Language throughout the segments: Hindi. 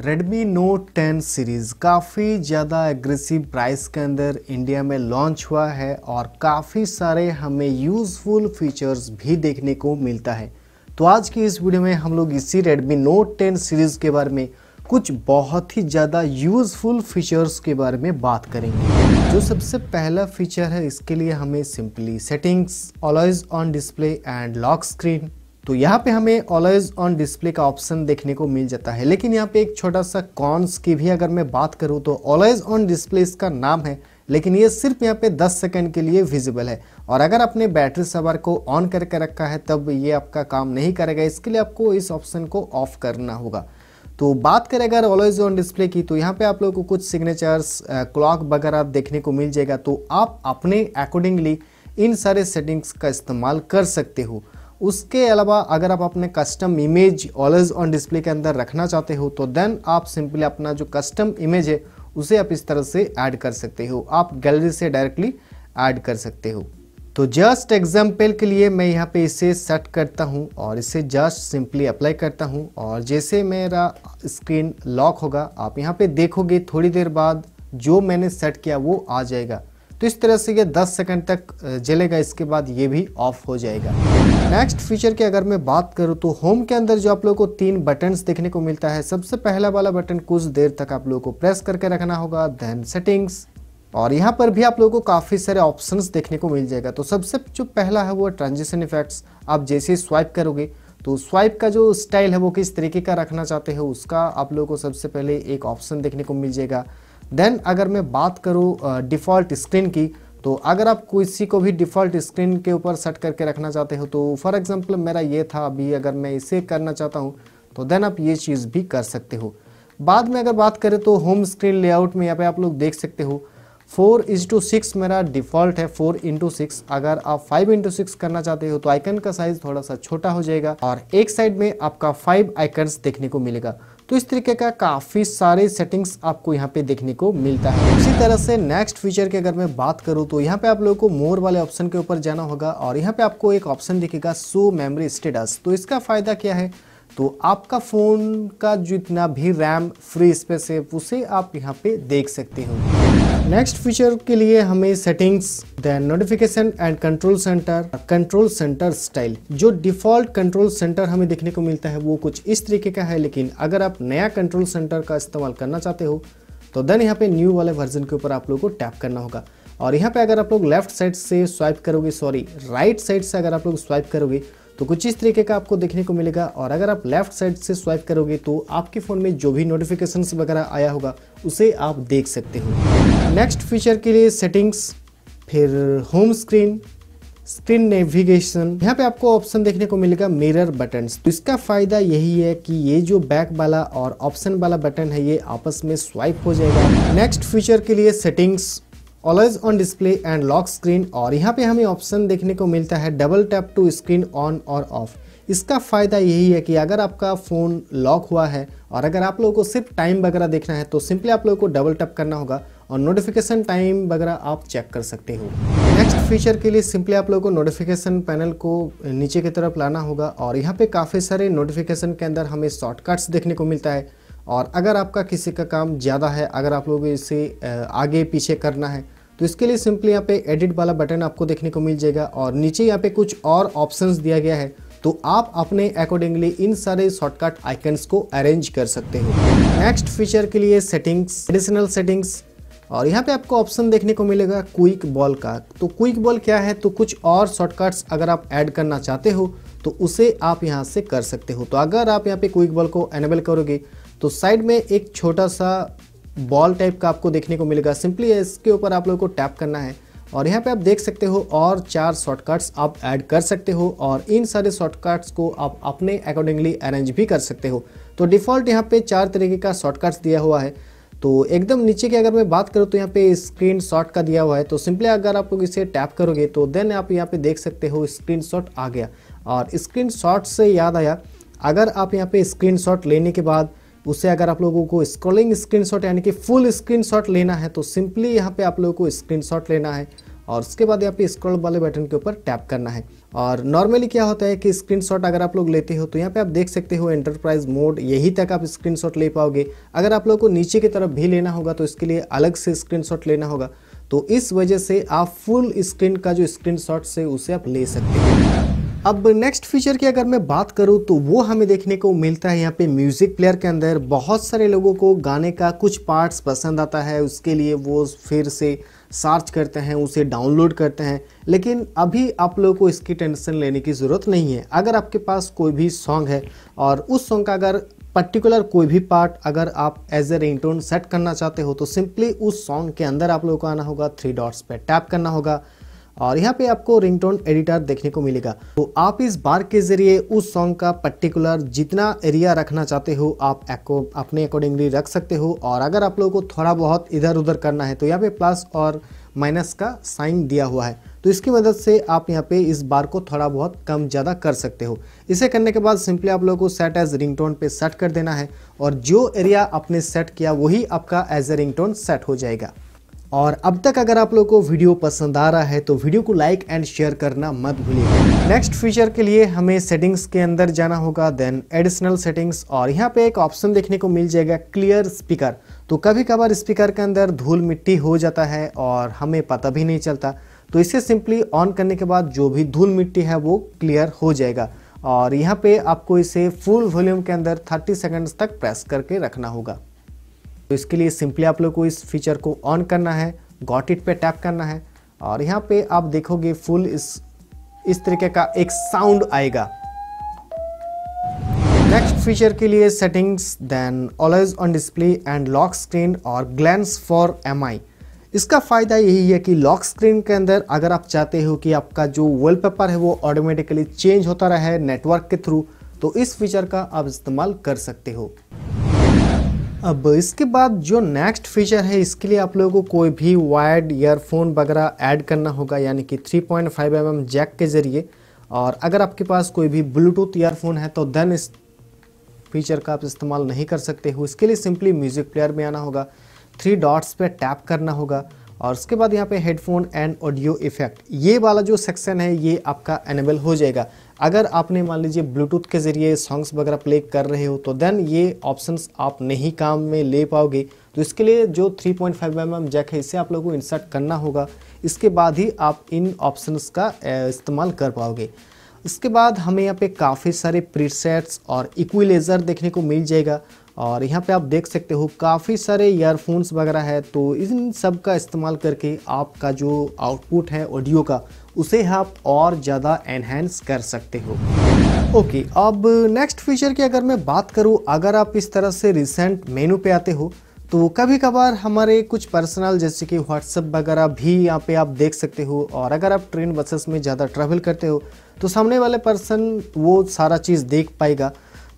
Redmi Note 10 सीरीज़ काफ़ी ज़्यादा एग्रेसिव प्राइस के अंदर इंडिया में लॉन्च हुआ है और काफ़ी सारे हमें यूज़फुल फीचर्स भी देखने को मिलता है तो आज की इस वीडियो में हम लोग इसी Redmi Note 10 सीरीज़ के बारे में कुछ बहुत ही ज़्यादा यूज़फुल फीचर्स के बारे में बात करेंगे जो सबसे पहला फीचर है इसके लिए हमें simply settings always on display and lock screen तो यहाँ पे हमें ऑलवेज ऑन डिस्प्ले का ऑप्शन देखने को मिल जाता है लेकिन यहाँ पे एक छोटा सा कॉन्स की भी अगर मैं बात करूँ तो ऑलवेज ऑन डिस्प्ले इसका नाम है लेकिन ये सिर्फ यहाँ पे 10 सेकंड के लिए विजिबल है और अगर आपने बैटरी सवार को ऑन करके रखा है तब ये आपका काम नहीं करेगा इसके लिए आपको इस ऑप्शन को ऑफ करना होगा तो बात करें अगर ऑलवेज ऑन डिस्प्ले की तो यहाँ पे आप लोगों को कुछ सिग्नेचर्स क्लॉक वगैरह देखने को मिल जाएगा तो आप अपने अकॉर्डिंगली इन सारे सेटिंग्स का इस्तेमाल कर सकते हो उसके अलावा अगर आप अपने custom image always on display के अंदर रखना चाहते हो तो देन आप सिंपली अपना जो कस्टम इमेज है उसे आप इस तरह से ऐड कर सकते हो आप गैलरी से डायरेक्टली ऐड कर सकते हो तो जस्ट एग्जाम्पल के लिए मैं यहाँ पे इसे सेट करता हूँ और इसे जस्ट सिंपली अप्लाई करता हूँ और जैसे मेरा स्क्रीन लॉक होगा आप यहाँ पे देखोगे थोड़ी देर बाद जो मैंने सेट किया वो आ जाएगा तो इस तरह से ये 10 सेकंड तक जलेगा इसके बाद ये भी ऑफ हो जाएगा नेक्स्ट फीचर की अगर मैं बात करूं तो होम के अंदर जो आप लोगों को तीन बटन देखने को मिलता है सबसे पहला वाला बटन कुछ देर तक आप लोगों को प्रेस करके रखना होगा देन सेटिंग्स और यहाँ पर भी आप लोगों को काफ़ी सारे ऑप्शंस देखने को मिल जाएगा तो सबसे जो पहला है वो ट्रांजिशन इफेक्ट्स आप जैसे स्वाइप करोगे तो स्वाइप का जो स्टाइल है वो किस तरीके का रखना चाहते हो उसका आप लोगों को सबसे पहले एक ऑप्शन देखने को मिल जाएगा देन अगर मैं बात करूँ डिफ़ॉल्ट स्क्रीन की तो अगर आप किसी को भी डिफ़ॉल्ट स्क्रीन के ऊपर सेट करके रखना चाहते हो तो फॉर एग्जांपल मेरा ये था अभी अगर मैं इसे करना चाहता हूँ तो देन आप ये चीज़ भी कर सकते हो बाद में अगर बात करें तो होम स्क्रीन लेआउट में यहाँ पे आप लोग देख सकते हो फोर इज टू सिक्स मेरा डिफ़ॉल्ट है फोर इंटू सिक्स अगर आप फाइव इंटू सिक्स करना चाहते हो तो आइकन का साइज़ थोड़ा सा छोटा हो जाएगा और एक साइड में आपका फाइव आइकन्स देखने को मिलेगा तो इस तरीके का काफ़ी सारे सेटिंग्स आपको यहाँ पे देखने को मिलता है उसी तरह से नेक्स्ट फीचर की अगर मैं बात करूँ तो यहाँ पे आप लोगों को मोर वाले ऑप्शन के ऊपर जाना होगा और यहाँ पे आपको एक ऑप्शन दिखेगा सो मेमोरी स्टेटस तो इसका फ़ायदा क्या है तो आपका फ़ोन का जितना भी रैम फ्री स्पेस है उसे आप यहाँ पे देख सकते हो नेक्स्ट फीचर के लिए हमें settings then notification and control centre control centre style जो डिफॉल्ट कंट्रोल सेंटर हमें देखने को मिलता है वो कुछ इस तरीके का है लेकिन अगर आप नया कंट्रोल सेंटर का इस्तेमाल करना चाहते हो तो देन यहाँ पे न्यू वाले वर्जन के ऊपर आप लोग को टैप करना होगा और यहाँ पे अगर आप लोग लेफ्ट साइड से स्वाइप करोगे सॉरी राइट साइड से अगर आप लोग स्वाइप करोगे तो कुछ इस तरीके का आपको देखने को मिलेगा और अगर आप लेफ्ट साइड से स्वाइप करोगे तो आपके फ़ोन में जो भी नोटिफिकेशन वगैरह आया होगा उसे आप देख सकते हो नेक्स्ट फीचर के लिए सेटिंग्स फिर होम स्क्रीन स्क्रीन नेविगेशन यहाँ पे आपको ऑप्शन देखने को मिलेगा मिरर बटन तो इसका फायदा यही है कि ये जो बैक वाला और ऑप्शन वाला बटन है ये आपस में स्वाइप हो जाएगा नेक्स्ट फीचर के लिए settings always on display and lock screen और यहाँ पे हमें ऑप्शन देखने को मिलता है double tap to screen on और ऑफ इसका फ़ायदा यही है कि अगर आपका फ़ोन लॉक हुआ है और अगर आप लोगों को सिर्फ टाइम वगैरह देखना है तो सिंपली आप लोगों को डबल टैप करना होगा और नोटिफिकेशन टाइम वगैरह आप चेक कर सकते हो नेक्स्ट फीचर के लिए सिंपली आप लोगों को नोटिफिकेशन पैनल को नीचे की तरफ लाना होगा और यहाँ पे काफ़ी सारे नोटिफिकेशन के अंदर हमें शॉर्टकट्स देखने को मिलता है और अगर आपका किसी का काम ज़्यादा है अगर आप लोगों को इसे आगे पीछे करना है तो इसके लिए सिंपली यहाँ पे एडिट वाला बटन आपको देखने को मिल जाएगा और नीचे यहाँ पे कुछ और ऑप्शंस दिया गया है तो आप अपने अकॉर्डिंगली इन सारे शॉर्टकट आइकन्स को अरेंज कर सकते हो नेक्स्ट फीचर के लिए सेटिंग्स एडिशनल सेटिंग्स और यहाँ पे आपको ऑप्शन देखने को मिलेगा क्विक बॉल का तो क्विक बॉल क्या है तो कुछ और शॉर्टकट्स अगर आप ऐड करना चाहते हो तो उसे आप यहाँ से कर सकते हो तो अगर आप यहाँ पे क्विक बॉल को एनेबल करोगे तो साइड में एक छोटा सा बॉल टाइप का आपको देखने को मिलेगा सिंपली इसके ऊपर आप लोगों को टैप करना है और यहाँ पे आप देख सकते हो और चार शॉर्टकट्स आप ऐड कर सकते हो और इन सारे शॉर्टकट्स को आप अपने अकॉर्डिंगली अरेंज भी कर सकते हो तो डिफ़ॉल्ट यहाँ पे चार तरीके का शॉर्टकट्स दिया हुआ है तो एकदम नीचे की अगर मैं बात करूँ तो यहाँ पे स्क्रीन शॉट का दिया हुआ है तो सिंपली अगर आप लोग इसे टैप करोगे तो देन आप यहाँ पे देख सकते हो स्क्रीन शॉट आ गया और स्क्रीन शॉट से याद आया अगर आप यहाँ पे स्क्रीन शॉट लेने के बाद उसे अगर आप लोगों को स्क्रॉलिंग स्क्रीनशॉट यानी कि फुल स्क्रीनशॉट लेना है तो सिंपली यहाँ पे आप लोगों को स्क्रीनशॉट लेना है और उसके बाद यहाँ पे स्क्रॉल वाले बटन के ऊपर टैप करना है और नॉर्मली क्या होता है कि स्क्रीनशॉट अगर आप लोग लेते हो तो यहाँ पे आप देख सकते हो एंटरप्राइज मोड यही तक आप स्क्रीनशॉट ले पाओगे अगर आप लोग को नीचे की तरफ भी लेना होगा तो इसके लिए अलग से स्क्रीनशॉट लेना होगा तो इस वजह से आप फुल स्क्रीन का जो स्क्रीनशॉट से उसे आप ले सकते हैं अब नेक्स्ट फीचर की अगर मैं बात करूं तो वो हमें देखने को मिलता है यहाँ पे म्यूज़िक प्लेयर के अंदर बहुत सारे लोगों को गाने का कुछ पार्ट्स पसंद आता है उसके लिए वो फिर से सर्च करते हैं उसे डाउनलोड करते हैं लेकिन अभी आप लोगों को इसकी टेंशन लेने की ज़रूरत नहीं है अगर आपके पास कोई भी सॉन्ग है और उस सॉन्ग का अगर पर्टिकुलर कोई भी पार्ट अगर आप एज ए रिंगटोन सेट करना चाहते हो तो सिंपली उस सॉन्ग के अंदर आप लोगों को आना होगा थ्री डॉट्स पे टैप करना होगा और यहाँ पे आपको रिंगटोन एडिटर देखने को मिलेगा तो आप इस बार के जरिए उस सॉन्ग का पर्टिकुलर जितना एरिया रखना चाहते हो आप अपने अकॉर्डिंगली रख सकते हो और अगर आप लोगों को थोड़ा बहुत इधर उधर करना है तो यहाँ पे प्लस और माइनस का साइन दिया हुआ है तो इसकी मदद से आप यहाँ पे इस बार को थोड़ा बहुत कम ज़्यादा कर सकते हो इसे करने के बाद सिंपली आप लोगों को सेट एज रिंगटोन पे सेट कर देना है और जो एरिया आपने सेट किया वही आपका एज ए रिंगटोन सेट हो जाएगा और अब तक अगर आप लोगों को वीडियो पसंद आ रहा है तो वीडियो को लाइक एंड शेयर करना मत भूलिएगा नेक्स्ट फीचर के लिए हमें सेटिंग्स के अंदर जाना होगा देन एडिशनल सेटिंग्स और यहाँ पे एक ऑप्शन देखने को मिल जाएगा क्लियर स्पीकर तो कभी कभार स्पीकर के अंदर धूल मिट्टी हो जाता है और हमें पता भी नहीं चलता तो इसे सिंपली ऑन करने के बाद जो भी धूल मिट्टी है वो क्लियर हो जाएगा और यहाँ पे आपको इसे फुल वॉल्यूम के अंदर 30 सेकंड्स तक प्रेस करके रखना होगा तो इसके लिए सिंपली आप लोग को इस फीचर को ऑन करना है गॉट इट पे टैप करना है और यहाँ पे आप देखोगे फुल इस इस तरीके का एक साउंड आएगा नेक्स्ट फीचर के लिए settings then always on display and lock screen और ग्लैंस फॉर एम इसका फ़ायदा यही है कि लॉक स्क्रीन के अंदर अगर आप चाहते हो कि आपका जो वॉलपेपर है वो ऑटोमेटिकली चेंज होता रहे नेटवर्क के थ्रू तो इस फीचर का आप इस्तेमाल कर सकते हो अब इसके बाद जो नेक्स्ट फीचर है इसके लिए आप लोगों को कोई भी वायर्ड ईयरफोन वगैरह ऐड करना होगा यानी कि 3.5 पॉइंट mm जैक के ज़रिए और अगर आपके पास कोई भी ब्लूटूथ ईयरफोन है तो देन इस फीचर का आप इस्तेमाल नहीं कर सकते हो इसके लिए सिंपली म्यूज़िक प्लेयर में आना होगा थ्री डॉट्स पर टैप करना होगा और उसके बाद यहाँ पे हेडफोन एंड ऑडियो इफेक्ट ये वाला जो सेक्शन है ये आपका एनेबल हो जाएगा अगर आपने मान लीजिए ब्लूटूथ के ज़रिए सॉन्ग्स वगैरह प्ले कर रहे हो तो देन ये ऑप्शंस आप नहीं काम में ले पाओगे तो इसके लिए जो 3.5 पॉइंट mm जैक है इसे आप लोगों को इंसर्ट करना होगा इसके बाद ही आप इन ऑप्शंस का इस्तेमाल कर पाओगे इसके बाद हमें यहाँ पे काफ़ी सारे प्रीसेट्स और इक्विलेज़र देखने को मिल जाएगा और यहाँ पे आप देख सकते हो काफ़ी सारे ईयरफोन्स वगैरह है तो इन सब का इस्तेमाल करके आपका जो आउटपुट है ऑडियो का उसे आप और ज़्यादा एनहेंस कर सकते हो ओके okay, अब नेक्स्ट फीचर की अगर मैं बात करूँ अगर आप इस तरह से रिसेंट मेनू पे आते हो तो कभी कभार हमारे कुछ पर्सनल जैसे कि व्हाट्सअप वगैरह भी यहाँ पे आप देख सकते हो और अगर आप ट्रेन बसेस में ज़्यादा ट्रैवल करते हो तो सामने वाले पर्सन वो सारा चीज़ देख पाएगा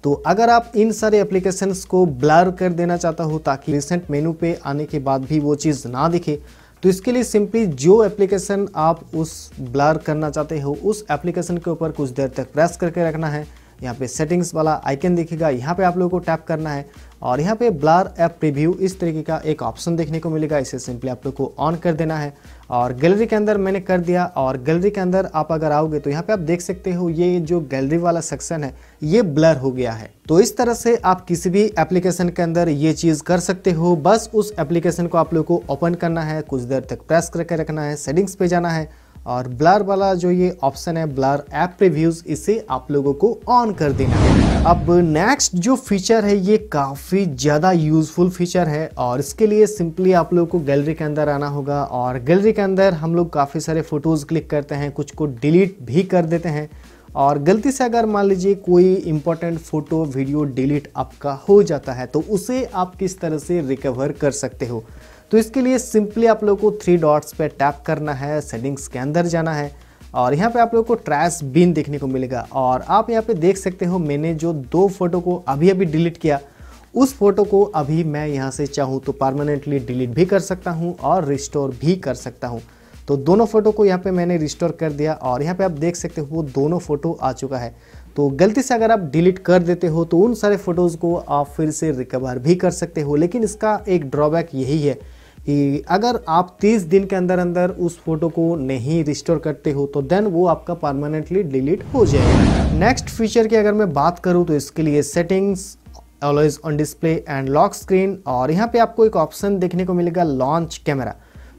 तो अगर आप इन सारे एप्लीकेशंस को ब्लर कर देना चाहता हो ताकि रिसेंट मेनू पे आने के बाद भी वो चीज़ ना दिखे तो इसके लिए सिंपली जो एप्लीकेशन आप उस ब्लर करना चाहते हो उस एप्लीकेशन के ऊपर कुछ देर तक प्रेस करके रखना है यहाँ पे सेटिंग्स वाला आइकन दिखेगा यहाँ पे आप लोगों को टैप करना है और यहाँ पे ब्लर ऐप प्रीव्यू इस तरीके का एक ऑप्शन देखने को मिलेगा इसे सिंपली आप लोग को ऑन कर देना है और गैलरी के अंदर मैंने कर दिया और गैलरी के अंदर आप अगर आओगे तो यहाँ पे आप देख सकते हो ये जो गैलरी वाला सेक्शन है ये ब्लर हो गया है तो इस तरह से आप किसी भी एप्लीकेशन के अंदर ये चीज़ कर सकते हो बस उस एप्लीकेशन को आप लोग को ओपन करना है कुछ देर तक प्रेस करके रखना है सेटिंग्स पे जाना है और ब्लर वाला जो ये ऑप्शन है ब्लर ऐप रिव्यूज़ इसे आप लोगों को ऑन कर देना है अब नेक्स्ट जो फीचर है ये काफ़ी ज़्यादा यूज़फुल फीचर है और इसके लिए सिंपली आप लोगों को गैलरी के अंदर आना होगा और गैलरी के अंदर हम लोग काफ़ी सारे फ़ोटोज़ क्लिक करते हैं कुछ को डिलीट भी कर देते हैं और गलती से अगर मान लीजिए कोई इंपॉर्टेंट फ़ोटो वीडियो डिलीट आपका हो जाता है तो उसे आप किस तरह से रिकवर कर सकते हो तो इसके लिए सिंपली आप लोग को थ्री डॉट्स पे टैप करना है सेटिंग्स के अंदर जाना है और यहाँ पे आप लोग को ट्रैश बिन देखने को मिलेगा और आप यहाँ पे देख सकते हो मैंने जो दो फोटो को अभी अभी डिलीट किया उस फोटो को अभी मैं यहाँ से चाहूँ तो परमानेंटली डिलीट भी कर सकता हूँ और रिस्टोर भी कर सकता हूँ तो दोनों फ़ोटो को यहाँ पे मैंने रिस्टोर कर दिया और यहाँ पे आप देख सकते हो वो दोनों फ़ोटो आ चुका है तो गलती से अगर आप डिलीट कर देते हो तो उन सारे फ़ोटोज़ को आप फिर से रिकवर भी कर सकते हो लेकिन इसका एक ड्रॉबैक यही है कि अगर आप 30 दिन के अंदर अंदर उस फोटो को नहीं रिस्टोर करते हो तो देन वो आपका परमानेंटली डिलीट हो जाएगा नेक्स्ट फीचर की अगर मैं बात करूँ तो इसके लिए settings always on display and lock screen और यहाँ पे आपको एक ऑप्शन देखने को मिलेगा लॉन्च कैमरा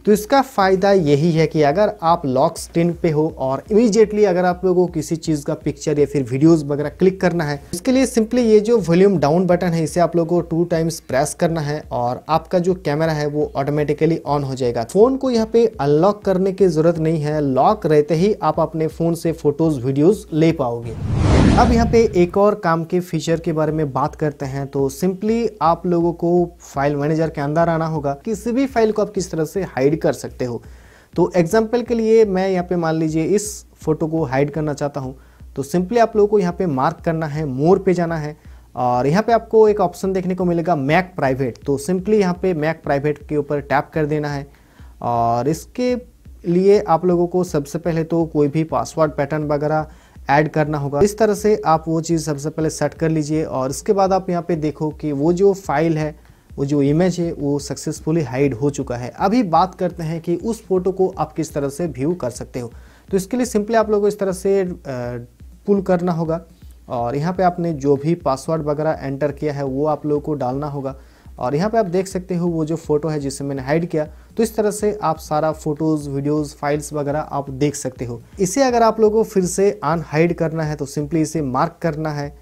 तो इसका फ़ायदा यही है कि अगर आप लॉक स्क्रीन पे हो और इमीजिएटली अगर आप लोगों को किसी चीज़ का पिक्चर या फिर वीडियोस वगैरह क्लिक करना है इसके लिए सिंपली ये जो वॉल्यूम डाउन बटन है इसे आप लोगों को टू टाइम्स प्रेस करना है और आपका जो कैमरा है वो ऑटोमेटिकली ऑन हो जाएगा फ़ोन को यहाँ पे अनलॉक करने की ज़रूरत नहीं है लॉक रहते ही आप अपने फ़ोन से फ़ोटोज़ वीडियोज़ ले पाओगे अब यहाँ पे एक और काम के फीचर के बारे में बात करते हैं तो सिंपली आप लोगों को फाइल मैनेजर के अंदर आना होगा किसी भी फाइल को आप किस तरह से हाइड कर सकते हो तो एग्जाम्पल के लिए मैं यहाँ पे मान लीजिए इस फोटो को हाइड करना चाहता हूँ तो सिंपली आप लोगों को यहाँ पे मार्क करना है मोर पे जाना है और यहाँ पे आपको एक ऑप्शन देखने को मिलेगा मैक प्राइवेट तो सिंपली यहाँ पे मैक प्राइवेट के ऊपर टैप कर देना है और इसके लिए आप लोगों को सबसे पहले तो कोई भी पासवर्ड पैटर्न वगैरह ऐड करना होगा इस तरह से आप वो चीज़ सबसे पहले सेट कर लीजिए और इसके बाद आप यहाँ पे देखो कि वो जो फाइल है वो जो इमेज है वो सक्सेसफुली हाइड हो चुका है अभी बात करते हैं कि उस फोटो को आप किस तरह से व्यू कर सकते हो तो इसके लिए सिंपली आप लोगों को इस तरह से पुल करना होगा और यहाँ पे आपने जो भी पासवर्ड वगैरह एंटर किया है वो आप लोगों को डालना होगा और यहाँ पे आप देख सकते हो वो जो फोटो है जिसे मैंने हाइड किया तो इस तरह से आप सारा फोटोज़ वीडियोस फाइल्स वगैरह आप देख सकते हो इसे अगर आप लोगों को फिर से अन हाइड करना है तो सिंपली इसे मार्क करना है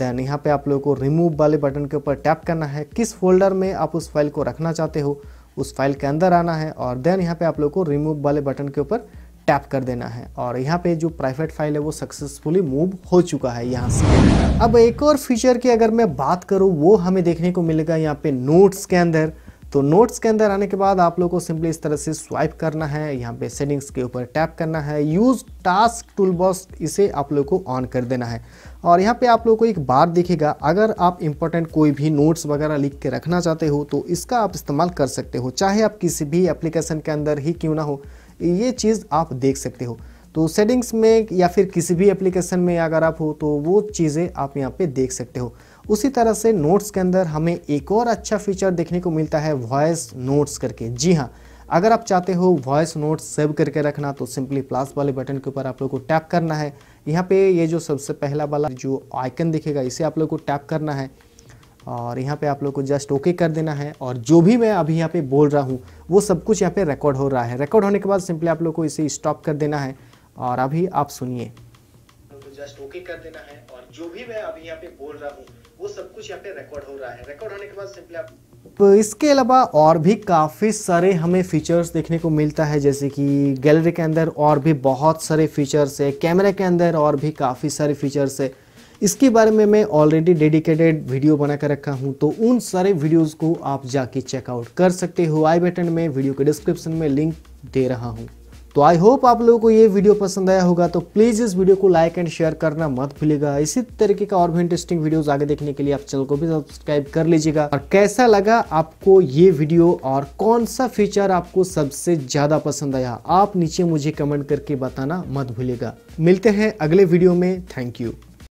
देन यहाँ पे आप लोगों को रिमूव वाले बटन के ऊपर टैप करना है किस फोल्डर में आप उस फाइल को रखना चाहते हो उस फाइल के अंदर आना है और देन यहाँ पे आप लोग को रिमूव वाले बटन के ऊपर टैप कर देना है और यहाँ पे जो प्राइवेट फाइल है वो सक्सेसफुली मूव हो चुका है यहाँ से अब एक और फीचर की अगर मैं बात करूँ वो हमें देखने को मिलेगा यहाँ पे नोट्स के अंदर तो नोट्स के अंदर आने के बाद आप लोगों को सिंपली इस तरह से स्वाइप करना है यहाँ पे सेटिंग्स के ऊपर टैप करना है यूज़ टास्क टूल बॉक्स इसे आप लोग को ऑन कर देना है और यहाँ पे आप लोग को एक बार देखेगा अगर आप इंपॉर्टेंट कोई भी नोट्स वगैरह लिख के रखना चाहते हो तो इसका आप इस्तेमाल कर सकते हो चाहे आप किसी भी एप्लीकेशन के अंदर ही क्यों ना हो ये चीज़ आप देख सकते हो तो सेटिंग्स में या फिर किसी भी एप्लीकेशन में अगर आप हो तो वो चीज़ें आप यहाँ पे देख सकते हो उसी तरह से नोट्स के अंदर हमें एक और अच्छा फीचर देखने को मिलता है वॉइस नोट्स करके जी हाँ अगर आप चाहते हो वॉइस नोट्स सेव करके रखना तो सिंपली प्लस वाले बटन के ऊपर आप लोग को टैप करना है यहाँ पे ये जो सबसे पहला वाला जो आइकन दिखेगा इसे आप लोग को टैप करना है और यहाँ पे आप लोग को जस्ट ओके कर देना है और जो भी मैं अभी यहाँ पे बोल रहा हूँ वो सब कुछ यहाँ पे रिकॉर्ड हो रहा है रिकॉर्ड होने के बाद सिंपली आप लोग को इसे स्टॉप कर देना है और अभी आप सुनिए जस्ट ओके कर देना है और जो भी मैं अभी यहाँ पे बोल रहा हूँ वो सब कुछ यहाँ पे रिकॉर्ड हो रहा है रिकॉर्ड होने के बाद सिंपली आप तो इसके अलावा और भी काफ़ी सारे हमें फीचर्स देखने को मिलता है जैसे कि गैलरी के अंदर और भी बहुत सारे फीचर्स है कैमरे के अंदर और भी काफ़ी सारे फीचर्स है इसके बारे में मैं ऑलरेडी डेडिकेटेड वीडियो बना कर रखा हूँ तो उन सारे वीडियोज़ को आप जाके चेकआउट कर सकते हो आई बटन में वीडियो के डिस्क्रिप्शन में लिंक दे रहा हूँ तो आई होप आप लोगों को ये वीडियो पसंद आया होगा तो प्लीज़ इस वीडियो को लाइक एंड शेयर करना मत भूलिएगा इसी तरीके का और भी इंटरेस्टिंग वीडियोस आगे देखने के लिए आप चैनल को भी सब्सक्राइब कर लीजिएगा और कैसा लगा आपको ये वीडियो और कौन सा फीचर आपको सबसे ज़्यादा पसंद आया आप नीचे मुझे कमेंट करके बताना मत भूलेगा मिलते हैं अगले वीडियो में थैंक यू